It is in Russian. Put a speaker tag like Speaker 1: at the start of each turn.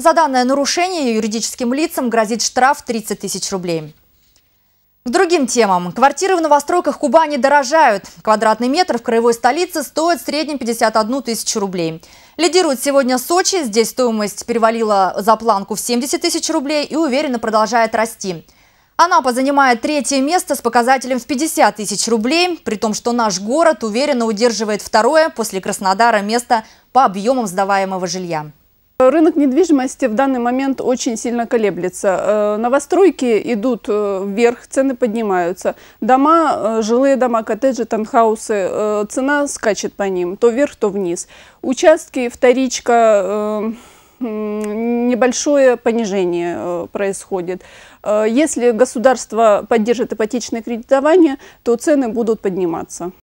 Speaker 1: За данное нарушение юридическим лицам грозит штраф 30 тысяч рублей. К другим темам. Квартиры в новостройках Кубани дорожают. Квадратный метр в краевой столице стоит в среднем 51 тысячу рублей. Лидирует сегодня Сочи. Здесь стоимость перевалила за планку в 70 тысяч рублей и уверенно продолжает расти. Анапа занимает третье место с показателем в 50 тысяч рублей, при том, что наш город уверенно удерживает второе после Краснодара место по объемам сдаваемого жилья.
Speaker 2: Рынок недвижимости в данный момент очень сильно колеблется. Э, новостройки идут э, вверх, цены поднимаются. Дома, э, жилые дома, коттеджи, танхаусы, цена скачет по ним, то вверх, то вниз. Участки, вторичка, небольшое понижение происходит. Если государство поддержит ипотечное кредитование, то цены будут подниматься.